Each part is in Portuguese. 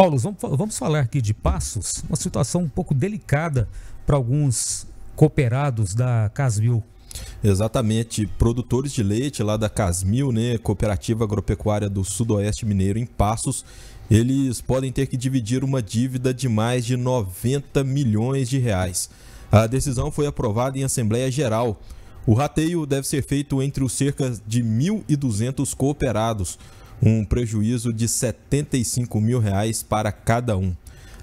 Paulo, vamos, falar aqui de Passos, uma situação um pouco delicada para alguns cooperados da Casmil. Exatamente, produtores de leite lá da Casmil, né, cooperativa agropecuária do Sudoeste Mineiro em Passos, eles podem ter que dividir uma dívida de mais de 90 milhões de reais. A decisão foi aprovada em Assembleia Geral. O rateio deve ser feito entre os cerca de 1.200 cooperados um prejuízo de 75 mil reais para cada um.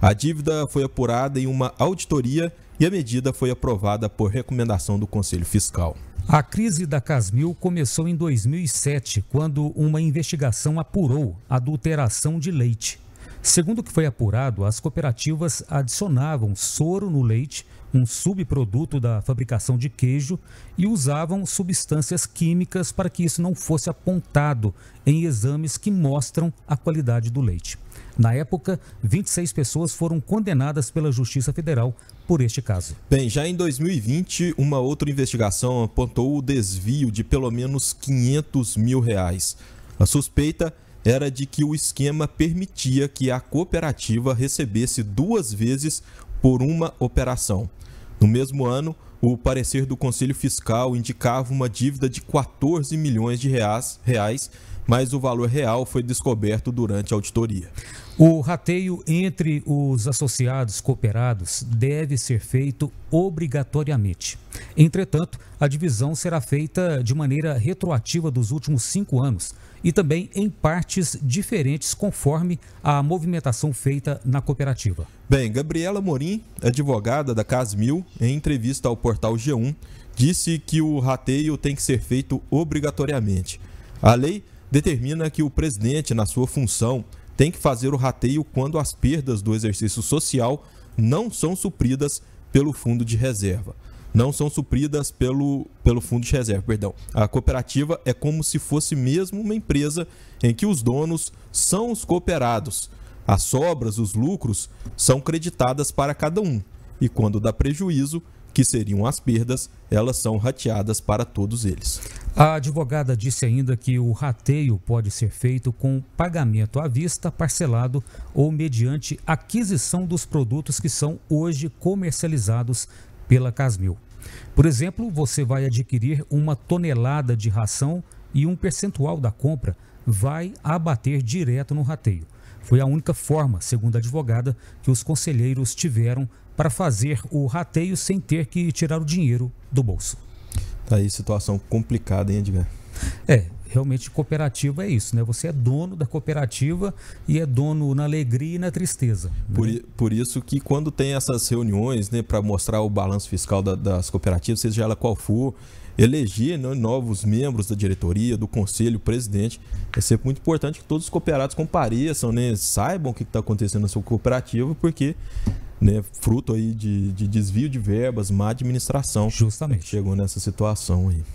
A dívida foi apurada em uma auditoria e a medida foi aprovada por recomendação do Conselho Fiscal. A crise da Casmil começou em 2007, quando uma investigação apurou adulteração de leite. Segundo o que foi apurado, as cooperativas adicionavam soro no leite, um subproduto da fabricação de queijo, e usavam substâncias químicas para que isso não fosse apontado em exames que mostram a qualidade do leite. Na época, 26 pessoas foram condenadas pela Justiça Federal por este caso. Bem, já em 2020, uma outra investigação apontou o desvio de pelo menos 500 mil reais. A suspeita era de que o esquema permitia que a cooperativa recebesse duas vezes por uma operação. No mesmo ano, o parecer do Conselho Fiscal indicava uma dívida de 14 milhões de reais, reais mas o valor real foi descoberto durante a auditoria. O rateio entre os associados cooperados deve ser feito obrigatoriamente. Entretanto, a divisão será feita de maneira retroativa dos últimos cinco anos e também em partes diferentes conforme a movimentação feita na cooperativa. Bem, Gabriela Morim, advogada da Casmil, em entrevista ao portal G1, disse que o rateio tem que ser feito obrigatoriamente. A lei determina que o presidente, na sua função, tem que fazer o rateio quando as perdas do exercício social não são supridas pelo fundo de reserva. Não são supridas pelo, pelo fundo de reserva, perdão. A cooperativa é como se fosse mesmo uma empresa em que os donos são os cooperados. As sobras, os lucros, são creditadas para cada um. E quando dá prejuízo, que seriam as perdas, elas são rateadas para todos eles. A advogada disse ainda que o rateio pode ser feito com pagamento à vista, parcelado ou mediante aquisição dos produtos que são hoje comercializados pela Casmil. Por exemplo, você vai adquirir uma tonelada de ração e um percentual da compra vai abater direto no rateio. Foi a única forma, segundo a advogada, que os conselheiros tiveram para fazer o rateio sem ter que tirar o dinheiro do bolso. Tá aí, situação complicada, hein, Edgar? É, realmente cooperativa é isso, né? Você é dono da cooperativa e é dono na alegria e na tristeza. Né? Por, por isso que quando tem essas reuniões, né, para mostrar o balanço fiscal da, das cooperativas, seja ela qual for, eleger né, novos membros da diretoria, do conselho, presidente. É sempre muito importante que todos os cooperados compareçam, né, saibam o que está acontecendo na sua cooperativa, porque né, fruto aí de, de desvio de verbas, má administração, justamente chegou nessa situação aí.